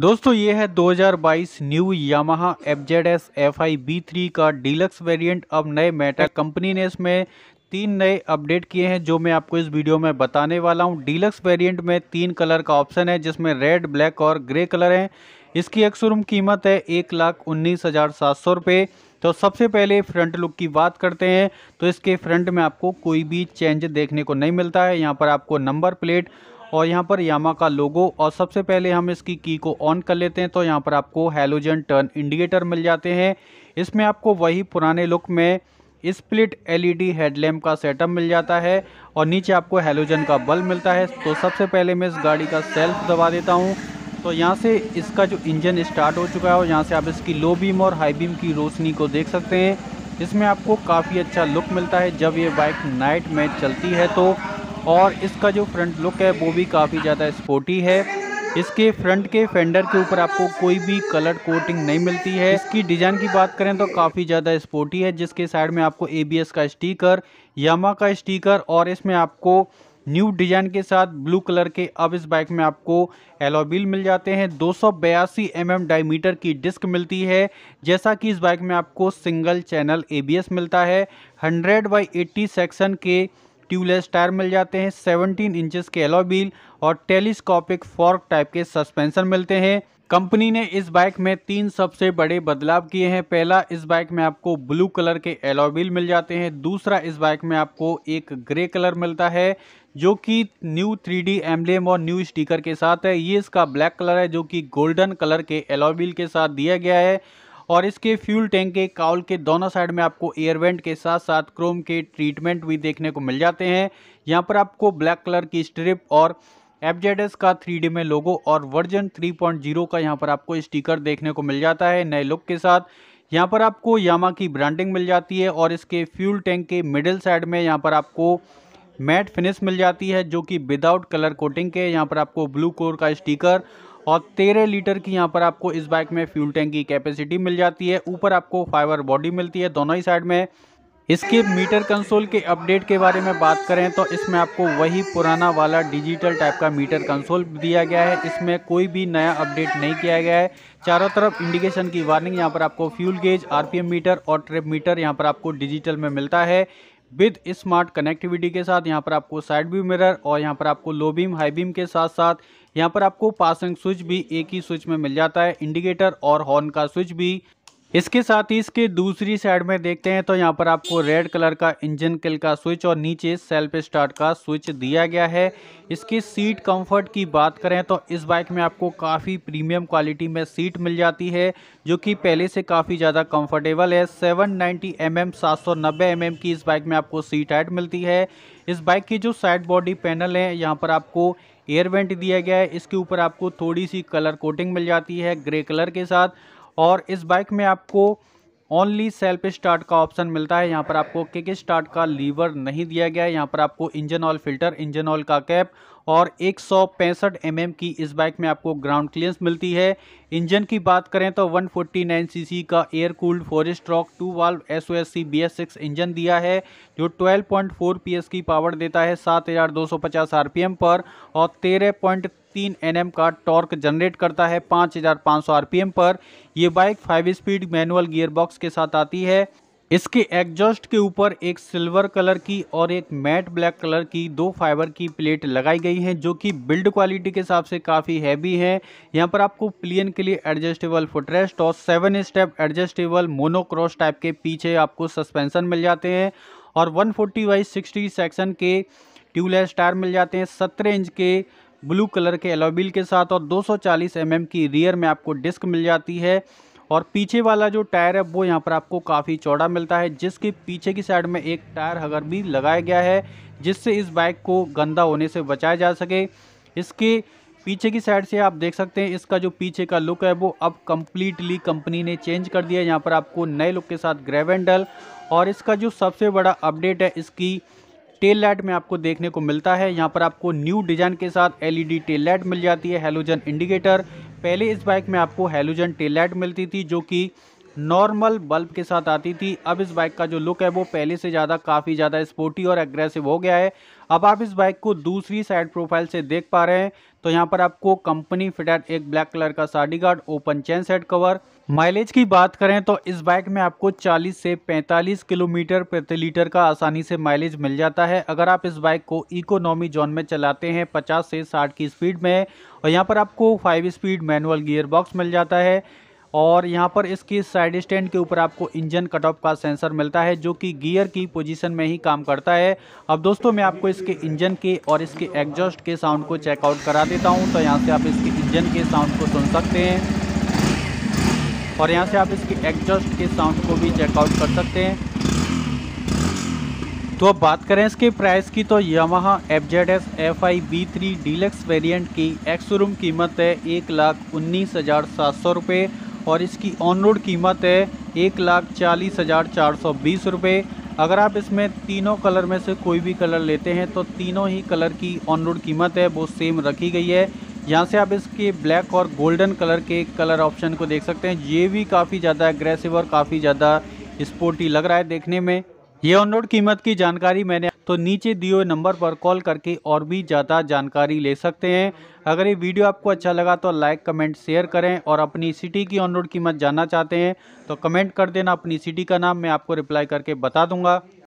दोस्तों ये है 2022 new Yamaha F I B का डीलक्स वेरिएंट अब नए मेटा कंपनी ने इसमें तीन नए अपडेट किए हैं जो मैं आपको इस वीडियो में बताने वाला हूँ डीलक्स वेरिएंट में तीन कलर का ऑप्शन है जिसमें रेड ब्लैक और ग्रे कलर है इसकी एक शोरूम कीमत है एक लाख उन्नीस हज़ार सात सौ रुपये तो सबसे पहले फ्रंट लुक की बात करते हैं तो इसके फ्रंट में आपको कोई भी चेंज देखने को नहीं मिलता है यहाँ पर आपको नंबर प्लेट और यहाँ पर यामा का लोगो और सबसे पहले हम इसकी की को ऑन कर लेते हैं तो यहाँ पर आपको हेलोजन टर्न इंडिकेटर मिल जाते हैं इसमें आपको वही पुराने लुक में स्प्लिट एलईडी हेडलैम्प का सेटअप मिल जाता है और नीचे आपको हेलोजन का बल्ब मिलता है तो सबसे पहले मैं इस गाड़ी का सेल्फ दबा देता हूँ तो यहाँ से इसका जो इंजन स्टार्ट हो चुका है और यहाँ से आप इसकी लो बीम और हाई बीम की रोशनी को देख सकते हैं इसमें आपको काफ़ी अच्छा लुक मिलता है जब ये बाइक नाइट में चलती है तो और इसका जो फ्रंट लुक है वो भी काफ़ी ज़्यादा स्पोर्टी है इसके फ्रंट के फेंडर के ऊपर आपको कोई भी कलर कोटिंग नहीं मिलती है इसकी डिज़ाइन की बात करें तो काफ़ी ज़्यादा स्पोर्टी है जिसके साइड में आपको एबीएस का स्टीकर यामा का स्टीकर और इसमें आपको न्यू डिजाइन के साथ ब्लू कलर के अब इस बाइक में आपको एलोबिल मिल जाते हैं दो सौ बयासी एम एम डायमीटर की डिस्क मिलती है जैसा कि इस बाइक में आपको सिंगल चैनल एबीएस मिलता है हंड्रेड बाई एट्टी सेक्शन के ट्यूबलेस टायर मिल जाते हैं सेवनटीन इंचेस के एलोबील और टेलीस्कोपिक फॉर्क टाइप के सस्पेंसन मिलते हैं कंपनी ने इस बाइक में तीन सबसे बड़े बदलाव किए हैं पहला इस बाइक में आपको ब्लू कलर के एलोबील मिल जाते हैं दूसरा इस बाइक में आपको एक ग्रे कलर मिलता है जो कि न्यू 3D डी एमलेम और न्यू स्टिकर के साथ है ये इसका ब्लैक कलर है जो कि गोल्डन कलर के एलोबील के साथ दिया गया है और इसके फ्यूल टैंक के काउल के दोनों साइड में आपको एयरवेंट के साथ साथ क्रोम के ट्रीटमेंट भी देखने को मिल जाते हैं यहाँ पर आपको ब्लैक कलर की स्ट्रिप और एफ का थ्री में लोगो और वर्जन 3.0 का यहाँ पर आपको स्टिकर देखने को मिल जाता है नए लुक के साथ यहाँ पर आपको यामा की ब्रांडिंग मिल जाती है और इसके फ्यूल टैंक के मिडिल साइड में यहाँ पर आपको मैट फिनिश मिल जाती है जो कि विदाउट कलर कोटिंग के यहाँ पर आपको ब्लू कोर का स्टिकर और तेरह लीटर की यहाँ पर आपको इस बाइक में फ्यूल टैंक की कैपेसिटी मिल जाती है ऊपर आपको फाइबर बॉडी मिलती है दोनों ही साइड में इसके मीटर कंसोल के अपडेट के बारे में बात करें तो इसमें आपको वही पुराना वाला डिजिटल टाइप का मीटर कंसोल दिया गया है इसमें कोई भी नया अपडेट नहीं किया गया है चारों तरफ इंडिकेशन की वार्निंग यहाँ पर आपको फ्यूल गेज आरपीएम मीटर और ट्रिप मीटर यहाँ पर आपको डिजिटल में मिलता है विद स्मार्ट कनेक्टिविटी के साथ यहाँ पर आपको साइड व्यू मिरर और यहाँ पर आपको लो बीम हाई बीम के साथ साथ यहाँ पर आपको पासिंग स्विच भी एक ही स्विच में मिल जाता है इंडिकेटर और हॉर्न का स्विच भी इसके साथ ही इसके दूसरी साइड में देखते हैं तो यहाँ पर आपको रेड कलर का इंजन किल का स्विच और नीचे सेल्फ स्टार्ट का स्विच दिया गया है इसकी सीट कंफर्ट की बात करें तो इस बाइक में आपको काफ़ी प्रीमियम क्वालिटी में सीट मिल जाती है जो कि पहले से काफ़ी ज़्यादा कंफर्टेबल है 790 नाइन्टी एम एम mm, की इस बाइक में आपको सीट हाइट मिलती है इस बाइक की जो साइड बॉडी पैनल है यहाँ पर आपको एयर वेंट दिया गया है इसके ऊपर आपको थोड़ी सी कलर कोटिंग मिल जाती है ग्रे कलर के साथ और इस बाइक में आपको ओनली सेल्फ स्टार्ट का ऑप्शन मिलता है यहाँ पर आपको किक स्टार्ट का लीवर नहीं दिया गया है यहाँ पर आपको engine oil filter engine oil का कैप और एक सौ mm की इस बाइक में आपको ग्राउंड क्लियरेंस मिलती है इंजन की बात करें तो 149 सी का air cooled four stroke two valve S O S C B S six engine दिया है जो 12.4 एस की पावर देता है 7250 एम पर और पॉइंट तीन एन का टॉर्क जनरेट करता है 5500 आरपीएम पर यह bike five speed manual gearbox के साथ आती है इसके एग्जॉस्ट के ऊपर एक सिल्वर कलर की और एक मैट ब्लैक कलर की दो फाइबर की प्लेट लगाई गई हैं जो कि बिल्ड क्वालिटी के हिसाब से काफ़ी हैवी है यहाँ पर आपको प्लियन के लिए एडजस्टेबल फुटरेस्ट और seven step adjustable monocross type के पीछे आपको सस्पेंशन मिल जाते हैं और 140 फोर्टी बाई सिक्सटी सेक्शन के ट्यूबलेस टायर मिल जाते हैं सत्रह इंच के ब्लू कलर के एलोबिल के साथ और 240 एम mm की रियर में आपको डिस्क मिल जाती है और पीछे वाला जो टायर है वो यहाँ पर आपको काफ़ी चौड़ा मिलता है जिसके पीछे की साइड में एक टायर हगर भी लगाया गया है जिससे इस बाइक को गंदा होने से बचाया जा सके इसके पीछे की साइड से आप देख सकते हैं इसका जो पीछे का लुक है वो अब कम्प्लीटली कंपनी ने चेंज कर दिया है यहाँ पर आपको नए लुक के साथ ग्रेवेंडल और इसका जो सबसे बड़ा अपडेट है इसकी टेल लाइट में आपको देखने को मिलता है यहाँ पर आपको न्यू डिजाइन के साथ एलईडी टेल लाइट मिल जाती है हेलोजन इंडिकेटर पहले इस बाइक में आपको हेलोजन टेल लाइट मिलती थी जो कि नॉर्मल बल्ब के साथ आती थी अब इस बाइक का जो लुक है वो पहले से ज़्यादा काफ़ी ज़्यादा स्पोर्टी और एग्रेसिव हो गया है अब आप इस बाइक को दूसरी साइड प्रोफाइल से देख पा रहे हैं तो यहाँ पर आपको कंपनी फिटेड एक ब्लैक कलर का sari guard open chain set cover mileage की बात करें तो इस बाइक में आपको 40 से 45 किलोमीटर प्रति लीटर का आसानी से माइलेज मिल जाता है अगर आप इस बाइक को इकोनॉमी जोन में चलाते हैं 50 से 60 की स्पीड में और यहाँ पर आपको 5 स्पीड मैनुअल गियर बॉक्स मिल जाता है और यहाँ पर इसकी साइड स्टैंड के ऊपर आपको इंजन कट ऑफ का सेंसर मिलता है जो कि गियर की पोजीशन में ही काम करता है अब दोस्तों मैं आपको इसके इंजन के और इसके एग्जॉस्ट के साउंड को चेकआउट करा देता हूँ तो यहाँ से आप इसके इंजन के साउंड को सुन सकते हैं और यहाँ से आप इसके एग्जॉस्ट के साउंड को भी चेकआउट कर सकते हैं तो अब बात करें इसके प्राइस की तो Yamaha F Z S F I B three deluxe variant की एक्स कीमत है एक लाख उन्नीस हज़ार सात सौ रुपये और इसकी ऑन रोड कीमत है एक लाख चालीस हज़ार चार सौ बीस रुपये अगर आप इसमें तीनों कलर में से कोई भी कलर लेते हैं तो तीनों ही कलर की ऑन रोड कीमत है वो सेम रखी गई है यहाँ से आप इसके ब्लैक और गोल्डन कलर के कलर ऑप्शन को देख सकते हैं ये भी काफ़ी ज़्यादा एग्रेसिव और काफ़ी ज़्यादा स्पोर्टी लग रहा है देखने में ये ऑन रोड कीमत की जानकारी मैंने तो नीचे दिए हुए नंबर पर कॉल करके और भी ज़्यादा जानकारी ले सकते हैं अगर ये वीडियो आपको अच्छा लगा तो लाइक कमेंट शेयर करें और अपनी सिटी की ऑन रोड कीमत जानना चाहते हैं तो कमेंट कर देना अपनी सिटी का नाम मैं आपको रिप्लाई करके बता दूंगा